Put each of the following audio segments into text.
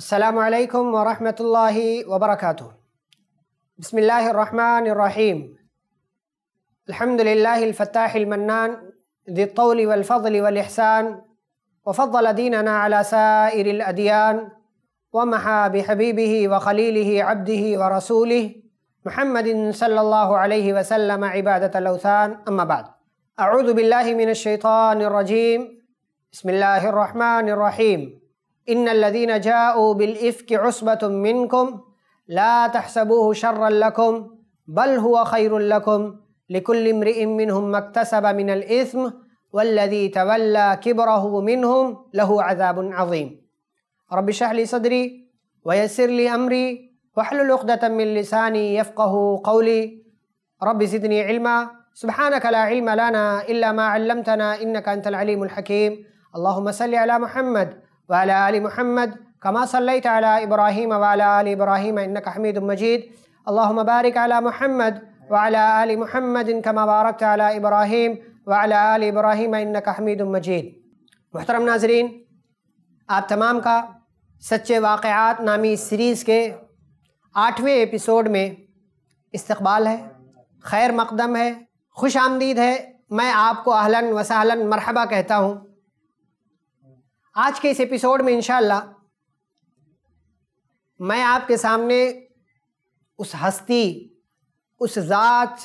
السلام عليكم ورحمة الله وبركاته بسم الله الرحمن الرحيم الحمد لله الفتاح المنان ذي الطول والفضل والإحسان وفضل ديننا على سائر الأديان ومحى بحبيبه وخليله عبده ورسوله محمد صلى الله عليه وسلم عبادة الأوثان أما بعد أعوذ بالله من الشيطان الرجيم بسم الله الرحمن الرحيم إن الذين جاءوا بالإفك عصبة منكم لا تحسبوه شرا لكم بل هو خير لكم لكل امرئ منهم ما اكتسب من الإثم والذي تولى كبره منهم له عذاب عظيم رب اشرح لي صدري ويسر لي أمري واحلل عقدة من لساني يفقه قولي رب زدني علما سبحانك لا علم لنا إلا ما علمتنا إنك أنت العليم الحكيم اللهم صل على محمد वाल आल महमद कमा सल अला इब्राहिम वाल आल इब्राहिम इन्नक हमीद मजीद अल्लाहुम बारिक अला मुहम्मद वाल आल मुहम्मद कमा बारक अला इब्राहिम वाल आल इब्राहिम हमीद मजीद मोहतरम नाजरीन आप तमाम का सच्चे वाक़ात नामी सीरीज़ के आठवें एपिसोड में इस्तबाल है खैर मकदम है खुश आमदीद है मैं आपको अहला वसाला मरहबा कहता हूँ आज के इस एपिसोड में इनशाला मैं आपके सामने उस हस्ती उस ज़ात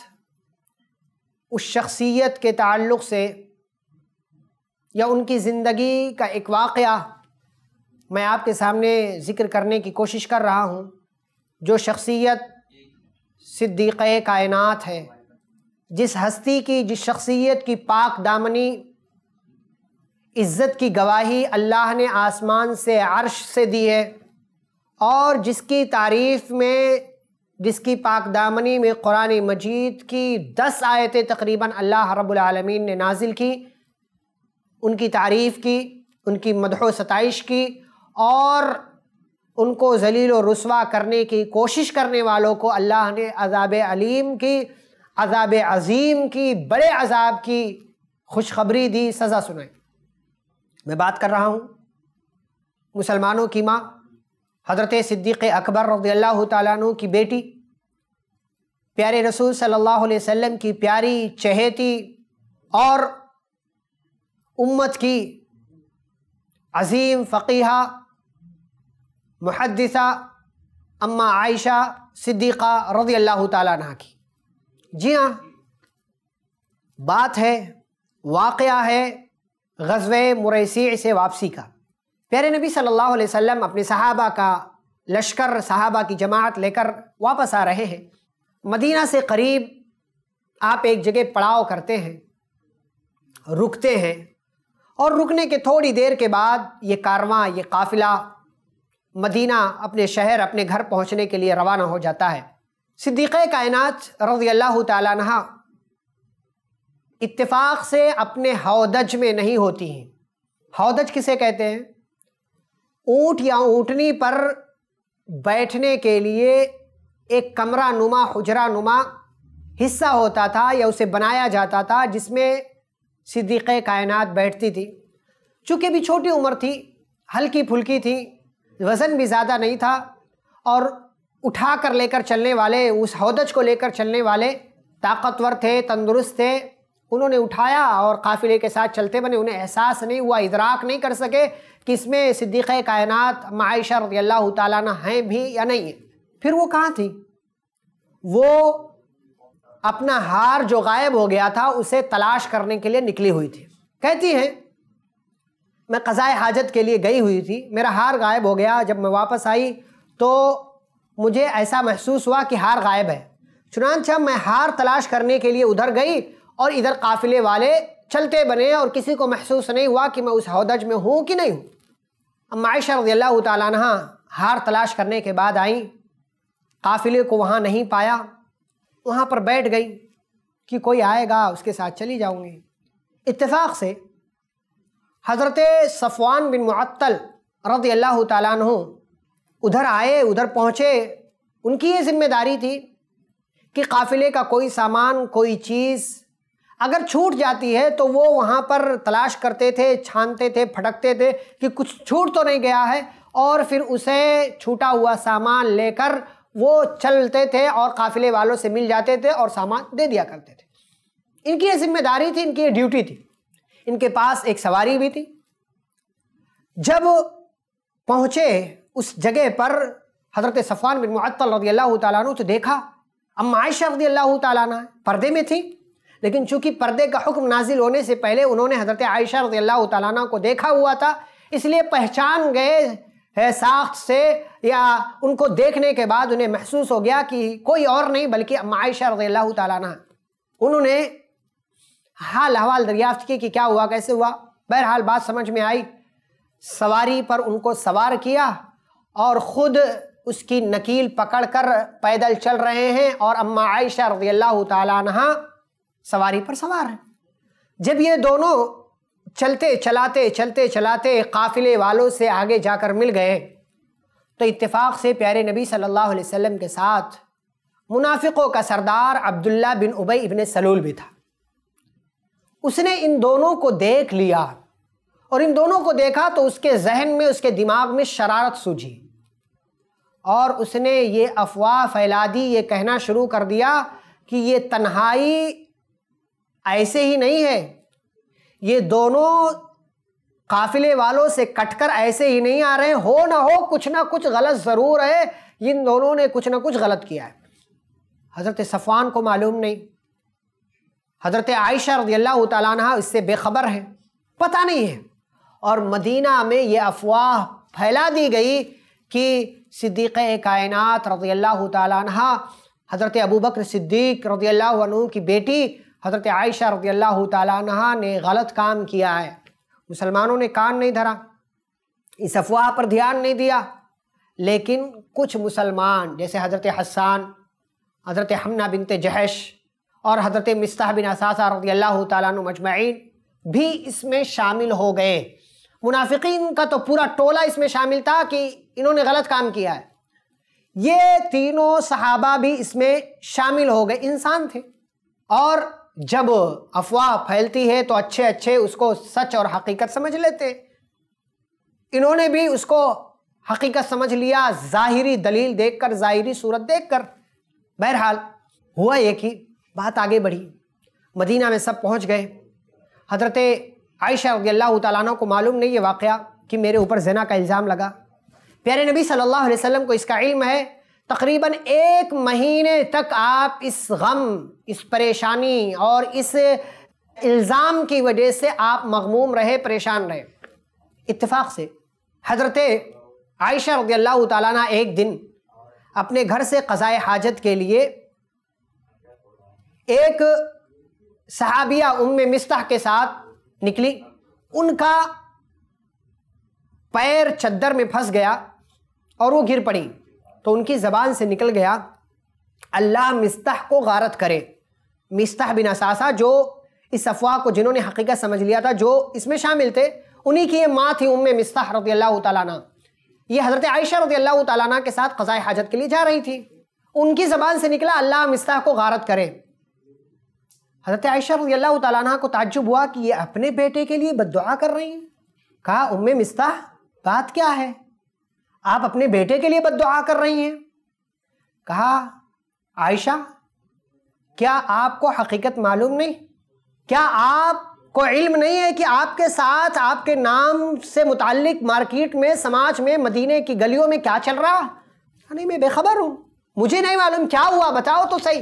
उस शख्सियत के ताल्लुक़ से या उनकी ज़िंदगी का एक वाक़ मैं आपके सामने ज़िक्र करने की कोशिश कर रहा हूँ जो शख्सियत सिद्दीक़ कायनात है जिस हस्ती की जिस शख्सियत की पाक दामनी इज़्ज़त की गवाही अल्लाह ने आसमान से अर्श से दी है और जिसकी तारीफ़ में जिसकी पाक दामनी में कुरान मजीद की दस आयतें तकरीबन अल्लाह रबालमीन ने नाजिल की उनकी तारीफ़ की उनकी मदह सताइश की और उनको जलील व रसवा करने की कोशिश करने वालों को अल्लाह ने अजाब अलीम की अजाब अज़ीम की बड़े अजाब की खुशखबरी दी सज़ा सुनाई मैं बात कर रहा हूँ मुसलमानों की माँ हज़रत सिद्दीक़ अकबर रज़ी अल्लाह तु की बेटी प्यारे रसूल सल्लल्लाहु अलैहि वसल्लम की प्यारी चहेती और उम्मत की अजीम फ़कीहा मुहदसा अम्मा आयशा सिद्दीक़ा रज़ी अल्लाह तह की जी हाँ बात है वाक़ है गजब मुरैसी से वापसी का प्यारे नबी सल्लल्लाहु अलैहि वसल्लम अपने सहाबा का लश्कर सहाबा की जमात लेकर वापस आ रहे हैं मदीना से करीब आप एक जगह पड़ाव करते हैं रुकते हैं और रुकने के थोड़ी देर के बाद ये कारवां ये काफ़िला मदीना अपने शहर अपने घर पहुंचने के लिए रवाना हो जाता है सिद्दीक़ कायनात रज़ी अल्लाह तह इत्तेफाक से अपने हौदज में नहीं होती हैं हौदज किसे कहते हैं ऊँट या ऊँटनी पर बैठने के लिए एक कमरा नुमा हजरा नुमा हिस्सा होता था या उसे बनाया जाता था जिसमें सिद्दीक़ कायनात बैठती थी चूँकि भी छोटी उम्र थी हल्की फुल्की थी वज़न भी ज़्यादा नहीं था और उठा कर लेकर चलने वाले उस हौदज को लेकर चलने वाले ताकतवर थे तंदुरुस्त थे उन्होंने उठाया और काफ़िले के साथ चलते बने उन्हें एहसास नहीं हुआ इदराक नहीं कर सके कि इसमें सिद्दीक़ कायनात मायशा रदी अल्लाह ताली हैं भी या नहीं है फिर वो कहाँ थी वो अपना हार जो गायब हो गया था उसे तलाश करने के लिए निकली हुई थी कहती हैं मैं कज़ाए हाजत के लिए गई हुई थी मेरा हार गायब हो गया जब मैं वापस आई तो मुझे ऐसा महसूस हुआ कि हार गायब है चुनानचा मैं हार तलाश करने के लिए उधर गई और इधर काफिले वाले चलते बने और किसी को महसूस नहीं हुआ कि मैं उस हौदज में हूँ कि नहीं हूँ अब माशा रजी अल्लाह तहा हार तलाश करने के बाद आई काफिले को वहाँ नहीं पाया वहाँ पर बैठ गई कि कोई आएगा उसके साथ चली जाऊँगी इतफाक़ से हज़रत सफ़वान बिन मअल रज़ी अल्लाह तु उधर आए उधर पहुँचे उनकी ये ज़िम्मेदारी थी कि काफ़िले का कोई सामान कोई चीज़ अगर छूट जाती है तो वो वहाँ पर तलाश करते थे छानते थे फटकते थे कि कुछ छूट तो नहीं गया है और फिर उसे छूटा हुआ सामान लेकर वो चलते थे और काफ़िले वालों से मिल जाते थे और सामान दे दिया करते थे इनकी ये जिम्मेदारी थी इनकी ये ड्यूटी थी इनके पास एक सवारी भी थी जब पहुँचे उस जगह पर हज़रत सफ़ान बिन मुअत्तल रदी अल्लाह तु तो देखा अम्मा आयशा रदी अल्लाह तला पर्दे में थी लेकिन चूंकि पर्दे का हुक्म नाजिल होने से पहले उन्होंने हज़रत आयशा रजी अल्लाह तला को देखा हुआ था इसलिए पहचान गए है साख्त से या उनको देखने के बाद उन्हें महसूस हो गया कि कोई और नहीं बल्कि आयशा रजी अल्लाह तला उन्होंने हाल हवाल दरियाफ्त की कि क्या हुआ कैसे हुआ बहरहाल बात समझ में आई सवारी पर उनको सवार किया और ख़ुद उसकी नकील पकड़कर पैदल चल रहे हैं और अम्मा आयशा रजी अल्लाह तहा सवारी पर सवार है जब ये दोनों चलते चलाते चलते चलाते काफ़िले वालों से आगे जाकर मिल गए तो इत्तेफाक से प्यारे नबी सल्लल्लाहु अलैहि वसल्लम के साथ मुनाफिकों का सरदार अब्दुल्ला बिन उबई इबन सलूल भी था उसने इन दोनों को देख लिया और इन दोनों को देखा तो उसके जहन में उसके दिमाग में शरारत सूझी और उसने ये अफवाह फैला दी ये कहना शुरू कर दिया कि ये तन्हाई ऐसे ही नहीं है ये दोनों काफिले वालों से कटकर ऐसे ही नहीं आ रहे हैं हो ना हो कुछ ना कुछ गलत ज़रूर है इन दोनों ने कुछ ना कुछ गलत किया है हज़रत सफ़वान को मालूम नहीं हज़रत आयशा रजी अल्लाह तला इससे बेखबर है पता नहीं है और मदीना में ये अफवाह फैला दी गई कि सिद्दीक़ कायनत रदी अल्लाह हज़रत अबू बकर सिद्दीक रदी अल्लाह की बेटी हज़रत आयशा रदी अल्लाह तहा ने गलत काम किया है मुसलमानों ने कान नहीं धरा इस अफवाह पर ध्यान नहीं दिया लेकिन कुछ मुसलमान जैसे हज़रत हसान हज़रत हमना बिनत जहश और हज़रत मिस्ता बिन असासा रदी अल्लाह तजमैन भी इसमें शामिल हो गए मुनाफिकीन का तो पूरा टोला इसमें शामिल था कि इन्होंने गलत काम किया है ये तीनों सहाबा भी इसमें शामिल हो गए इंसान थे और जब अफवाह फैलती है तो अच्छे अच्छे उसको सच और हकीकत समझ लेते इन्होंने भी उसको हकीकत समझ लिया ज़ाहिरी दलील देखकर ज़ाहिरी सूरत देखकर बहरहाल हुआ ये कि बात आगे बढ़ी मदीना में सब पहुंच गए हजरत आयशा रदील्ला तला को मालूम नहीं ये वाक़ कि मेरे ऊपर जना का इल्ज़ाम लगा प्यारे नबी सल्लल्लाहु अलैहि वसल्लम को इसका इल्म है तकरीबन एक महीने तक आप इस गम इस परेशानी और इस इल्ज़ाम की वजह से आप मगमूम रहे परेशान रहे इतफाक़ से हज़रत आयशा रज़ी अल्लाह एक दिन अपने घर से क़ज़ाए हाजत के लिए एक सहाबिया उम मिस्तह के साथ निकली उनका पैर चद्दर में फंस गया और वो गिर पड़ी तो उनकी ज़बान से निकल गया अल्लाह मिस्ताह को गारत करे मिस्ताह बिन असासा जो इस अफवाह को जिन्होंने हकीकत समझ लिया था जो इसमें शामिल थे उन्हीं की ये माँ थी उम मिस्ताह रदी अल्लाह ताली ये हज़रत आयशा रदी अल्लाह ताली के साथ ख़ज़ाय हाजत के लिए जा रही थी उनकी ज़बान से निकला अल्लाह मिस्ताह को गारत करे हज़रत आयशा रदी अल्लाह ताली को ताजुब हुआ कि ये अपने बेटे के लिए बद कर रही हैं कहा उम मिस्ताह बात क्या है आप अपने बेटे के लिए बददुआ कर रही हैं कहा आयशा क्या आपको हकीकत मालूम नहीं क्या आपको इल्म नहीं है कि आपके साथ आपके नाम से मुतक मार्केट में समाज में मदीने की गलियों में क्या चल रहा नहीं मैं बेखबर हूँ मुझे नहीं मालूम क्या हुआ बताओ तो सही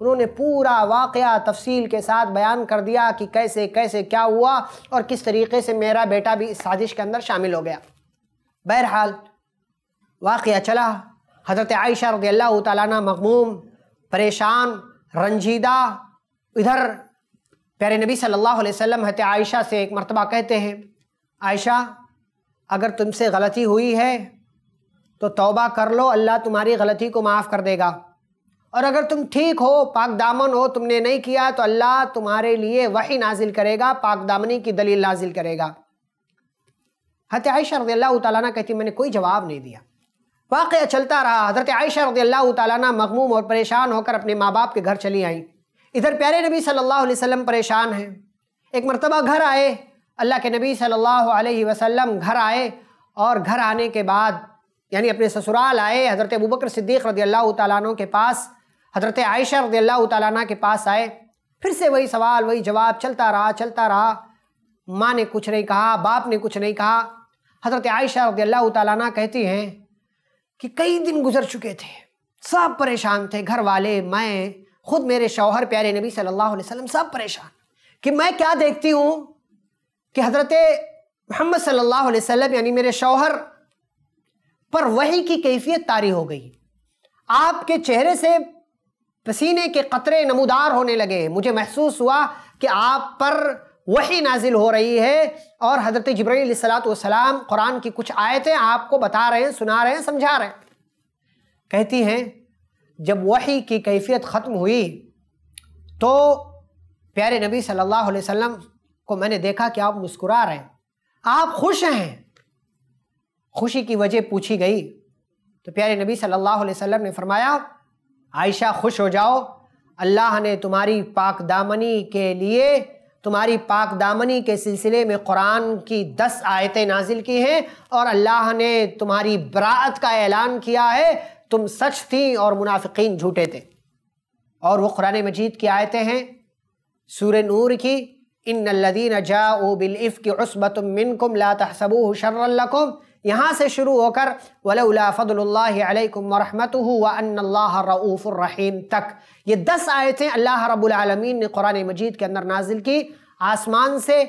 उन्होंने पूरा वाकया तफसील के साथ बयान कर दिया कि कैसे कैसे क्या हुआ और किस तरीके से मेरा बेटा भी इस साजिश के अंदर शामिल हो गया बहरहाल वाक़ अच्छा चला हज़रत आयशा रज़ी अल्लाह ताली मखमूम परेशान रंजीदा इधर प्यारे नबी सल्लल्लाहु अलैहि वसल्लम हत आयशा से एक मरतबा कहते हैं आयशा अगर तुमसे गलती हुई है तो तौबा कर लो अल्लाह तुम्हारी गलती को माफ़ कर देगा और अगर तुम ठीक हो पाक दामन हो तुमने नहीं किया तो अल्लाह तुम्हारे लिए वही नाजिल करेगा पाक दामनी की दलील नाजिल करेगा हत आयशा रज़ी अल्लाह तला कहती मैंने कोई जवाब नहीं दिया वाक़ चलता रहा हज़रत आयशा रदी अल्लाह ताली मखमूम और परेशान होकर अपने माँ बाप के घर चली आई इधर प्यारे नबी सल्लल्लाहु अलैहि वसल्लम परेशान हैं एक मरतबा घर आए अल्लाह के नबी सल्लल्लाहु अलैहि वसल्लम घर आए और घर आने के बाद यानी अपने ससुराल आए हज़रत अबू बकर सिद्दीक़ रदी अल्लाह तु के पास हज़रत आयशा रदी अल्लाह तु के पास आए फिर से वही सवाल वही जवाब चलता रहा चलता रहा माँ ने कुछ नहीं कहा बाप ने कुछ नहीं कहा हज़रत आयशा रदी अल्लाह तु कहती हैं कि कई दिन गुजर चुके थे सब परेशान थे घर वाले मैं खुद मेरे शौहर प्यारे नबी सल्लल्लाहु अलैहि वसल्लम सब परेशान कि मैं क्या देखती हूँ कि हज़रत मोहम्मद सल्लल्लाहु अलैहि वसल्लम यानी मेरे शौहर पर वही की कैफियत तारी हो गई आपके चेहरे से पसीने के कतरे नमूदार होने लगे मुझे महसूस हुआ कि आप पर वही नाजिल हो रही है और हज़रत जब्राईल सलाम कुरान की कुछ आयतें आपको बता रहे हैं सुना रहे हैं समझा रहे हैं कहती हैं जब वही की कैफियत ख़त्म हुई तो प्यारे नबी सल्लल्लाहु अलैहि वसल्लम को मैंने देखा कि आप मुस्कुरा रहे हैं आप खुश हैं खुशी की वजह पूछी गई तो प्यारे नबी सल्लल्लाहु अलैहि वसल्लम ने फरमाया आयशा खुश हो जाओ अल्लाह ने तुम्हारी पाक दामनी के लिए तुम्हारी पाक दामनी के सिलसिले में कुरान की दस आयतें नाजिल की हैं और अल्लाह ने तुम्हारी बरात का ऐलान किया है तुम सच थी और मुनाफिकीन झूठे थे और वो कुरान मजीद की आयतें हैं सूर नूर की इन लदीन जाओ बिलफ़ की उसबत मिनकुम ला तहसबू शर्रकुम यहाँ से शुरू होकर वलाफ़ल तक ये दस आयतें अल्लाह रबालमीन ने कुरान मजीद के अंदर नाजिल की आसमान से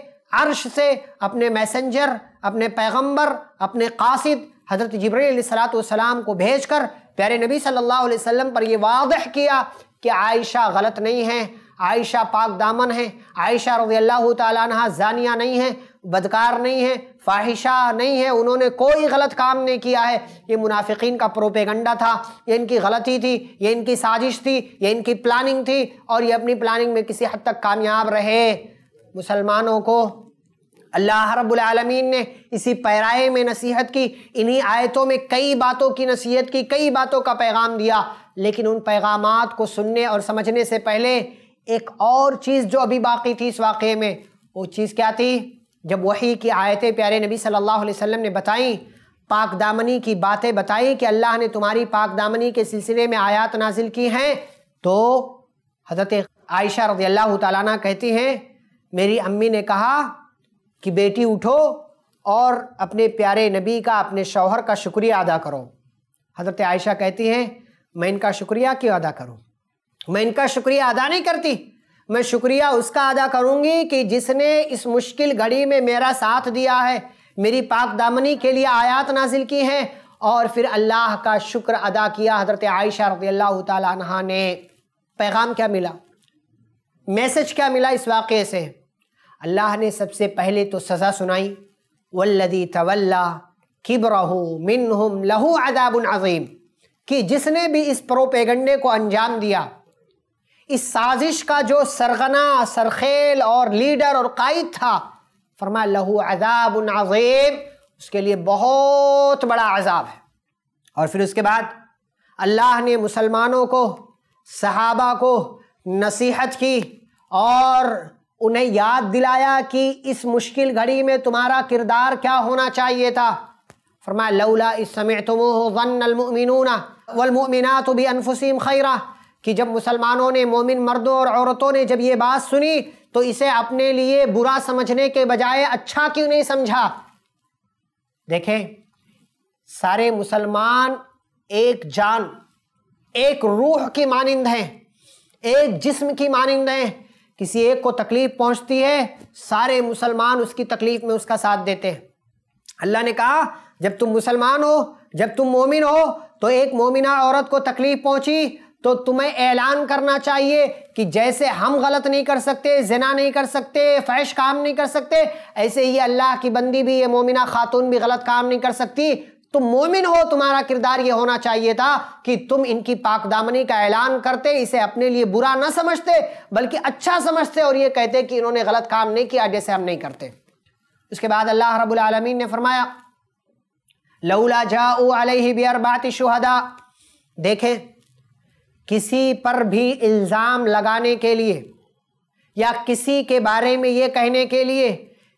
अर्श से अपने मैसेंजर अपने पैगम्बर अपने कासिद हज़रत सलातम को भेज कर प्यारे नबी सल्ला अलैहि पर यह वादह किया कि आयशा गलत नहीं है आयशा पाक दामन है आयशा रजी अल्लाह तह जानिया नहीं है बदकार नहीं है फाहिशा नहीं है उन्होंने कोई गलत काम नहीं किया है ये मुनाफिकीन का प्रोपेगंडा था ये इनकी गलती थी ये इनकी साजिश थी ये इनकी प्लानिंग थी और ये अपनी प्लानिंग में किसी हद तक कामयाब रहे मुसलमानों को अल्लाह रबालमीन ने इसी पैराए में नसीहत की इन्हीं आयतों में कई बातों की नसीहत की कई बातों का पैगाम दिया लेकिन उन पैगाम को सुनने और समझने से पहले एक और चीज़ जो अभी बाकी थी इस वाक़े में वो चीज़ क्या थी जब वही की आयतें प्यारे नबी सल्लल्लाहु अलैहि वसल्लम ने बताई पाक दामनी की बातें बताई कि अल्लाह ने तुम्हारी पाक दामनी के सिलसिले में आयात नाजिल की हैं तो हज़रत आयशा रजी अल्लाह ताला कहती हैं मेरी अम्मी ने कहा कि बेटी उठो और अपने प्यारे नबी का अपने शौहर का शुक्रिया अदा करो हज़रत आयशा कहती हैं मैं इनका शुक्रिया क्यों अदा करूँ मैं इनका शुक्रिया अदा नहीं करती मैं शुक्रिया उसका अदा करूंगी कि जिसने इस मुश्किल घड़ी में मेरा साथ दिया है मेरी पाक दामनी के लिए आयात नाजिल की है और फिर अल्लाह का शुक्र अदा किया हजरत आयशा रदी अल्लाह ने पैगाम क्या मिला मैसेज क्या मिला इस वाक़े से अल्लाह ने सबसे पहले तो सज़ा सुनाई वल्लदी तवल्ला किबरहु मिन लहू अदाबन अज़ीम कि जिसने भी इस प्रोपेगंडे को अंजाम दिया इस साजिश का जो सरगना सरखेल और लीडर और कायद था फरमा लहू अजाब आज़ीम उसके लिए बहुत बड़ा अजाब है और फिर उसके बाद अल्लाह ने मुसलमानों को सहाबा को नसीहत की और उन्हें याद दिलाया कि इस मुश्किल घड़ी में तुम्हारा किरदार क्या होना चाहिए था फरमाया लौला इस समय तुम वलमिना तो भी अनफुसीम खैरा कि जब मुसलमानों ने मोमिन मर्दों और औरतों ने जब ये बात सुनी तो इसे अपने लिए बुरा समझने के बजाय अच्छा क्यों नहीं समझा देखें सारे मुसलमान एक जान एक रूह की मानिंद हैं एक जिस्म की मानिंद हैं किसी एक को तकलीफ पहुंचती है सारे मुसलमान उसकी तकलीफ में उसका साथ देते हैं अल्लाह ने कहा जब तुम मुसलमान हो जब तुम मोमिन हो तो एक मोमिना औरत को तकलीफ पहुंची तो तुम्हें ऐलान करना चाहिए कि जैसे हम गलत नहीं कर सकते जना नहीं कर सकते फैश काम नहीं कर सकते ऐसे ही अल्लाह की बंदी भी ये मोमिना खातून भी गलत काम नहीं कर सकती तुम मोमिन हो तुम्हारा किरदार ये होना चाहिए था कि तुम इनकी पाक दामनी का ऐलान करते इसे अपने लिए बुरा ना समझते बल्कि अच्छा समझते और ये कहते कि इन्होंने गलत काम नहीं किया जैसे हम नहीं करते उसके बाद अल्लाह रब्बुल आलमीन ने फरमाया लौला जाऊ अलही बियर शुहदा देखें किसी पर भी इल्ज़ाम लगाने के लिए या किसी के बारे में ये कहने के लिए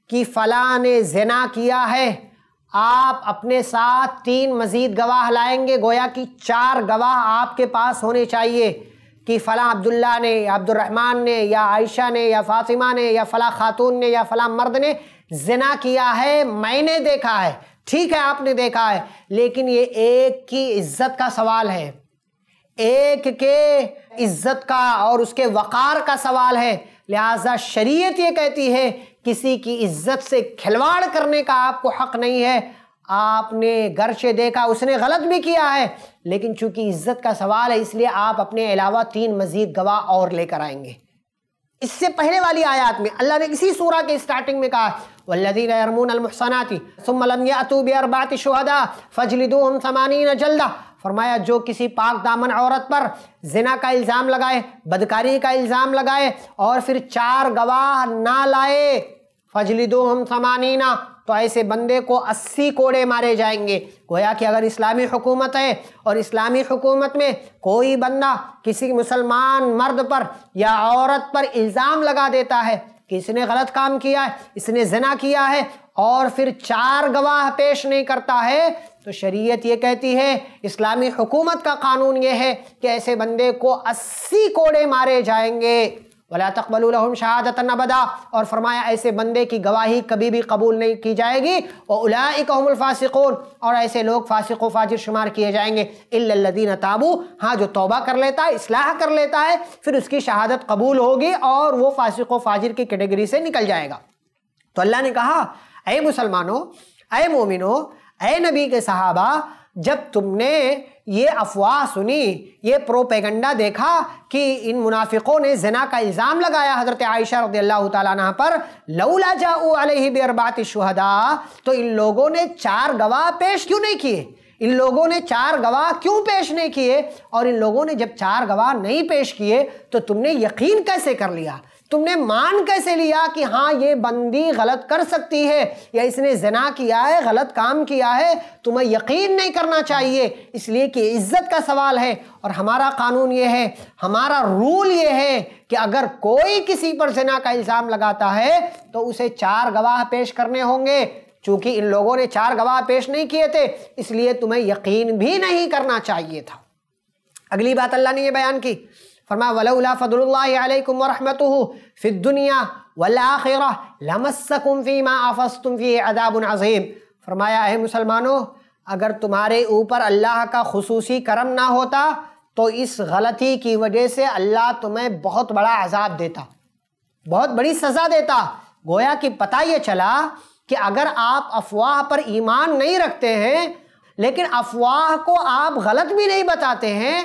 कि फ़लाँ ने जना किया है आप अपने साथ तीन मज़ीद गवाह लाएंगे गोया कि चार गवाह आपके पास होने चाहिए कि फ़लाँ अब्दुल्ला ने या अब्दुलरहमान ने या आयशा ने या फ़ातिमा ने या फ़ला ख़ातून ने या फलाँ मर्द ने जना किया है मैंने देखा है ठीक है आपने देखा है लेकिन ये एक की इज़्ज़त का सवाल है एक के इज्जत का और उसके वक़ार का सवाल है लिहाजा शरीयत ये कहती है किसी की इज्जत से खिलवाड़ करने का आपको हक नहीं है आपने गर्चे देखा उसने गलत भी किया है लेकिन चूंकि इज्जत का सवाल है इसलिए आप अपने अलावा तीन मजीद गवाह और लेकर आएंगे इससे पहले वाली आयात में अल्लाह ने इसी सूरा के स्टार्टिंग में कहा वल्लिन जल्दा फरमाया जो किसी पाक दामन औरत पर जिना का इल्ज़ाम लगाए बदकारी का इल्ज़ाम लगाए और फिर चार गवाह ना लाए फजली दो हम समानीना तो ऐसे बंदे को अस्सी कोड़े मारे जाएंगे गोया कि अगर इस्लामी हुकूमत है और इस्लामी हुकूमत में कोई बंदा किसी मुसलमान मर्द पर या औरत पर इल्ज़ाम लगा देता है कि इसने गलत काम किया है इसने जना किया है और फिर चार गवाह पेश नहीं करता है तो शरीयत ये कहती है इस्लामी हुकूमत का कानून ये है कि ऐसे बंदे को अस्सी कोड़े मारे जाएंगे वला तकबल शहादत नबदा और फरमाया ऐसे बंदे की गवाही कभी भी कबूल नहीं की जाएगी और उलाफासिकून और ऐसे लोग फासिक फाजिर शुमार किए जाएंगे इल्लदीन ताबू हाँ जो तोबा कर लेता है इसलाह कर लेता है फिर उसकी शहादत कबूल होगी और वो फासिक फाजिर की कैटेगरी से निकल जाएगा तो अल्लाह ने कहा अय मुसलमानों अय मोमिनों ए नबी के सहाबा जब तुमने ये अफवाह सुनी ये प्रोपेगंडा देखा कि इन मुनाफिकों ने जना का इल्ज़ाम लगाया हज़रत आयशा रदी अल्लाह तह पर लौला जाऊ अलही शहदा तो इन लोगों ने चार गवाह पेश क्यों नहीं किए इन लोगों ने चार गवाह क्यों पेश नहीं किए और इन लोगों ने जब चार गवाह नहीं पेश किए तो तुमने यकीन कैसे कर लिया तुमने मान कैसे लिया कि हाँ ये बंदी गलत कर सकती है या इसने जना किया है गलत काम किया है तुम्हें यकीन नहीं करना चाहिए इसलिए कि इज्जत का सवाल है और हमारा कानून ये है हमारा रूल ये है कि अगर कोई किसी पर जना का इल्ज़ाम लगाता है तो उसे चार गवाह पेश करने होंगे चूँकि इन लोगों ने चार गवाह पेश नहीं किए थे इसलिए तुम्हें यकीन भी नहीं करना चाहिए था अगली बात अल्लाह ने यह बयान की फरमा वलौला फ़दुल्लाकुम वरहमत फ़िद दुनिया वल्ला लमस्सकुम फ़ी मा आफ़स्तुम फ़ी अदाबन अज़ीम फरमाया है मुसलमानों अगर तुम्हारे ऊपर अल्लाह का खसूसी करम ना होता तो इस गलती की वजह से अल्लाह तुम्हें बहुत बड़ा अजाब देता बहुत बड़ी सज़ा देता गोया कि पता ये चला कि अगर आप अफवाह पर ईमान नहीं रखते हैं लेकिन अफवाह को आप गलत भी नहीं बताते हैं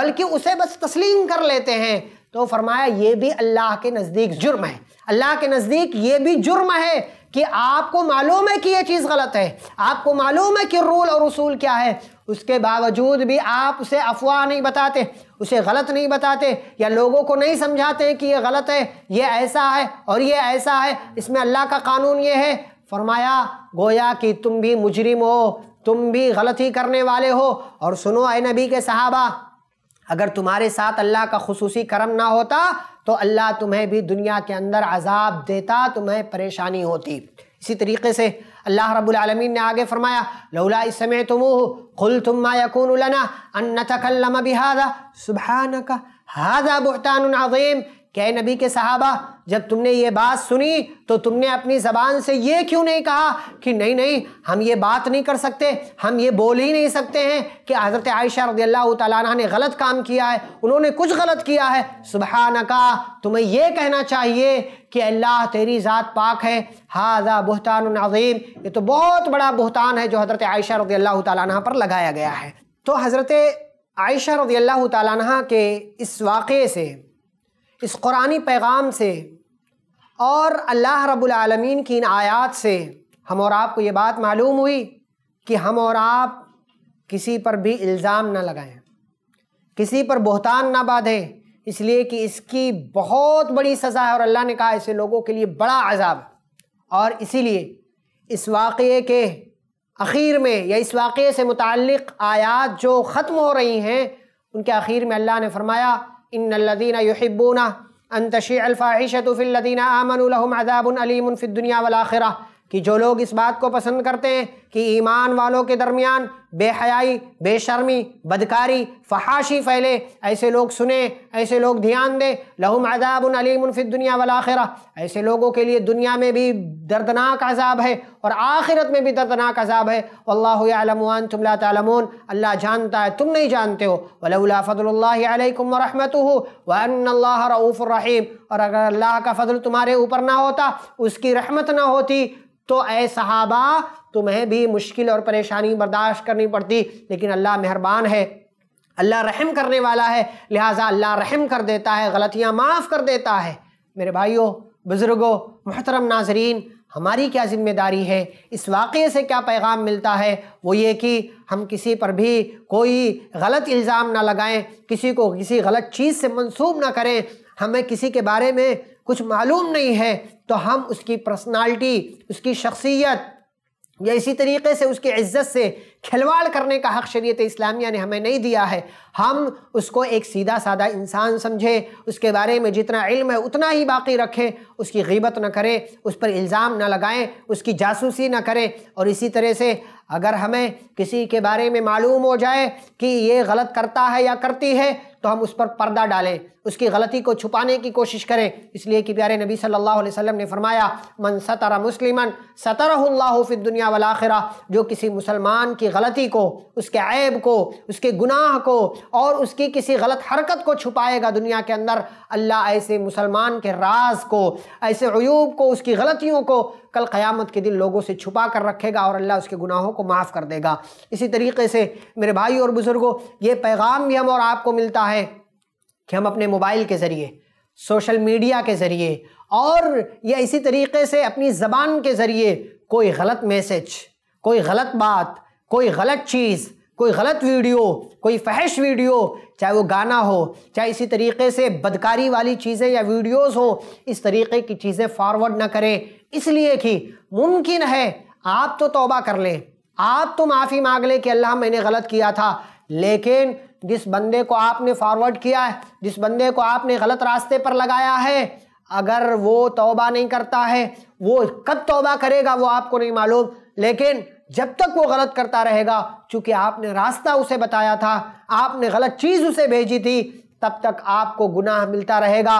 बल्कि उसे बस तस्लीम कर लेते हैं तो फरमाया ये भी अल्लाह के नज़दीक जुर्म है अल्लाह के नज़दीक ये भी जुर्म है कि आपको मालूम है कि ये चीज़ गलत है आपको मालूम है कि रूल और उसूल क्या है उसके बावजूद भी आप उसे अफवाह नहीं बताते उसे गलत नहीं बताते या लोगों को नहीं समझाते कि ये गलत है ये ऐसा है और ये ऐसा है इसमें अल्लाह का कानून ये है फरमाया गोया कि तुम भी मुजरिम हो तुम भी गलत ही करने वाले हो और सुनो ए नबी के सहाबा अगर तुम्हारे साथ अल्लाह का खसूसी करम ना होता तो अल्लाह तुम्हें भी दुनिया के अंदर अजाब देता तुम्हें परेशानी होती इसी तरीके से अल्लाह रबालमीन ने आगे फरमाया लौला इस समय तुम खुल तुम मायकून लना अन तखलम बिहादा सुबहान नबी के सहाबा जब तुमने ये बात सुनी तो तुमने अपनी ज़बान से ये क्यों नहीं कहा कि नहीं नहीं हम ये बात नहीं कर सकते हम ये बोल ही नहीं सकते हैं कि हज़रत आयशा रज़ी अल्लाह ने गलत काम किया है उन्होंने कुछ गलत किया है सुबह न कहा तुम्हें ये कहना चाहिए कि अल्लाह तेरी ज़ात पाक है हाजा बहतान अज़ीम ये तो बहुत बड़ा बहतान है जो हज़रत आयशा रज़ी अल्लाह तला पर लगाया गया है तो हज़रत आयशा रज़ी अल्लाह तला के इस वाक़े से इस कुरानी पैगाम से और अल्लाह रब्बुल आलमीन की इन आयत से हम और आपको ये बात मालूम हुई कि हम और आप किसी पर भी इल्ज़ाम ना लगाएं किसी पर बहतान ना बाँधें इसलिए कि इसकी बहुत बड़ी सज़ा है और अल्लाह ने कहा ऐसे लोगों के लिए बड़ा अजाब और इसीलिए इस वाक़े के आखिर में या इस वाक़े से मुतक़ आयात जो ख़त्म हो रही हैं उनके आखिर में अल्लाह ने फरमाया इन लदीना أن تشيع الفاحشة في الذين آمنوا لهم عذاب أليم في الدنيا والآخرة कि जो लोग इस बात को पसंद करते हैं कि ईमान वालों के दरमियान बेहयाई बेशर्मी बदकारी फहाशी फैले ऐसे लोग सुने ऐसे लोग ध्यान दें लहुम अजाबन अलीमफ़िर दुनिया आखिरा ऐसे लोगों के लिए दुनिया में भी दर्दनाक अजाब है और आखिरत में भी दर्दनाक अजाब है अल्लाहमन तुम्ला तलमून अल्लाह जानता है तुम नहीं जानते हो वलौला फ़दल्लम वरहमत और अगर अल्लाह का फ़ल तुम्हारे ऊपर ना होता उसकी रहमत ना होती तो ए सहाबा तुम्हें भी मुश्किल और परेशानी बर्दाश्त करनी पड़ती लेकिन अल्लाह मेहरबान है अल्लाह रहम करने वाला है लिहाजा अल्लाह रहम कर देता है गलतियाँ माफ़ कर देता है मेरे भाइयों बुज़ुर्गों मोहतरम नाजरीन हमारी क्या ज़िम्मेदारी है इस वाक़े से क्या पैगाम मिलता है वो ये कि हम किसी पर भी कोई गलत इल्ज़ाम ना लगाएं किसी को किसी गलत चीज़ से मंसूब ना करें हमें किसी के बारे में कुछ मालूम नहीं है तो हम उसकी पर्सनालिटी उसकी शख्सियत या इसी तरीके से उसकी इज्जत से खिलवाड़ करने का हक शरीत इस्लामिया ने हमें नहीं दिया है हम उसको एक सीधा साधा इंसान समझें उसके बारे में जितना इल्म है उतना ही बाकी रखें उसकी गीबत ना करें उस पर इल्ज़ाम ना लगाएं उसकी जासूसी ना करें और इसी तरह से अगर हमें किसी के बारे में मालूम हो जाए कि ये गलत करता है या करती है तो हम उस पर पर्दा डालें उसकी गलती को छुपाने की कोशिश करें इसलिए कि प्यारे नबी सल्लल्लाहु अलैहि वसल्लम ने फरमाया मन सतरा मुसलिमन सतरल्लाह फिर दुनिया आखिरा जो किसी मुसलमान की गलती को उसके ऐब को उसके गुनाह को और उसकी किसी गलत हरकत को छुपाएगा दुनिया के अंदर अल्लाह ऐसे मुसलमान के राज को ऐसे अयूब को उसकी गलतियों को कल क़यामत के दिन लोगों से छुपा कर रखेगा और अल्लाह उसके गुनाहों को माफ़ कर देगा इसी तरीके से मेरे भाई और बुज़ुर्गों ये पैगाम भी हम और आपको मिलता है कि हम अपने मोबाइल के ज़रिए सोशल मीडिया के ज़रिए और या इसी तरीके से अपनी ज़बान के ज़रिए कोई गलत मैसेज कोई गलत बात कोई गलत चीज़ कोई गलत वीडियो कोई फहश वीडियो चाहे वो गाना हो चाहे इसी तरीके से बदकारी वाली चीज़ें या वीडियोस हों इस तरीके की चीज़ें फॉरवर्ड ना करें इसलिए कि मुमकिन है आप तो तौबा कर लें आप तो माफ़ी मांग लें कि अल्लाह मैंने गलत किया था लेकिन जिस बंदे को आपने फॉरवर्ड किया है जिस बंदे को आपने गलत रास्ते पर लगाया है अगर वो तोबा नहीं करता है वो कब तोबा करेगा वो आपको नहीं मालूम लेकिन जब तक वो गलत करता रहेगा चूँकि आपने रास्ता उसे बताया था आपने गलत चीज़ उसे भेजी थी तब तक आपको गुनाह मिलता रहेगा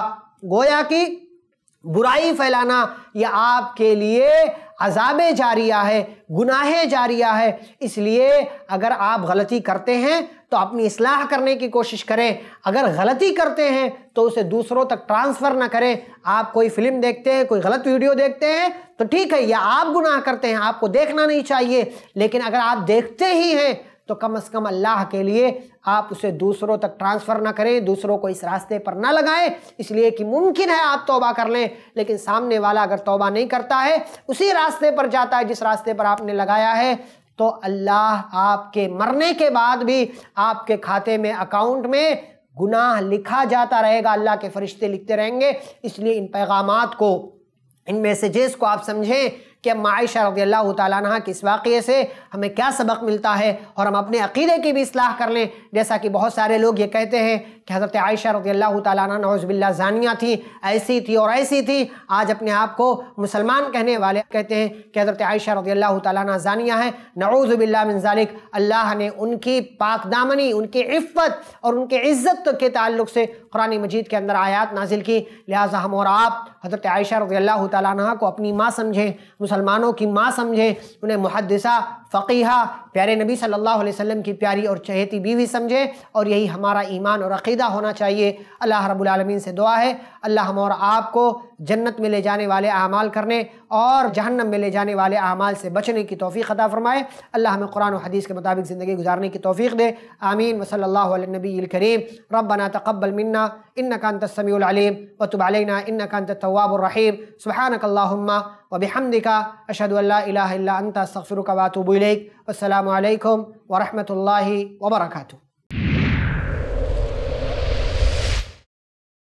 गोया कि बुराई फैलाना यह आपके लिए अजाब जारिया है गुनाह जारिया है इसलिए अगर आप गलती करते हैं तो अपनी असलाह करने की कोशिश करें अगर गलती करते हैं तो उसे दूसरों तक ट्रांसफ़र ना करें आप कोई फिल्म देखते हैं कोई गलत वीडियो देखते हैं तो ठीक है या आप गुनाह करते हैं आपको देखना नहीं चाहिए लेकिन अगर आप देखते ही हैं तो कम से कम अल्लाह के लिए आप उसे दूसरों तक ट्रांसफ़र ना करें दूसरों को इस रास्ते पर ना लगाएं इसलिए कि मुमकिन है आप तौबा कर लें लेकिन सामने वाला अगर तौबा नहीं करता है उसी रास्ते पर जाता है जिस रास्ते पर आपने लगाया है तो अल्लाह आपके मरने के बाद भी आपके खाते में अकाउंट में गुनाह लिखा जाता रहेगा अल्लाह के फरिश्ते लिखते रहेंगे इसलिए इन पैगाम को इन मैसेजेस को आप समझें कि मायशा रदी अल्लाह तह के इस वाक़े से हमें क्या सबक मिलता है और हम अपने अक़ीदे की भी असलाह कर लें जैसा कि बहुत सारे लोग ये कहते हैं कि हज़रत आयशा रज़ी अल्लाह तौज़बिल्ला जानिया थी ऐसी थी और ऐसी थी आज अपने आप को मुसलमान कहने वाले कहते हैं कि हज़रत आयशा रज़ी अल्लाह तानिया है नवोज़बिल्ला मिनजालिक अल्लाह ने उनकी पाक दामनी उनकी इफ़्फ़त और उनके इज़्ज़त के ताल्लुक से कुरान मजीद के अंदर आयात नाजिल की लिहाजा हम और आप हज़रत आयशा रज़ी अल्लाह तह को अपनी माँ समझें मुसलमानों की माँ समझें उन्हें मुहदसा फ़कीहा प्यारे नबी सल्लल्लाहु अलैहि वसल्लम की प्यारी और चहेती बीवी समझें और यही हमारा ईमान और अक़ी फ़ायदा होना चाहिए अल्लाह रबालमीन से दुआ है अल्लाह हम और आपको जन्नत में ले जाने वाले अमाल करने और जहन्नम में ले जाने वाले अमाल से बचने की तोफ़ी अदा फ़रमाए अल्लाह हमें कुरान हदीस के मुताबिक ज़िंदगी गुजारने की तोफ़ी दे आमीन वसल्ला नबी करीम रबना तकबल मन्ना इन का तस्मीम वतुबालना इन का तवाबरिम सुबहानकल्ला वबिहमदिका अशद अंत सफ़िर वातुबलैक वरहमल वर्का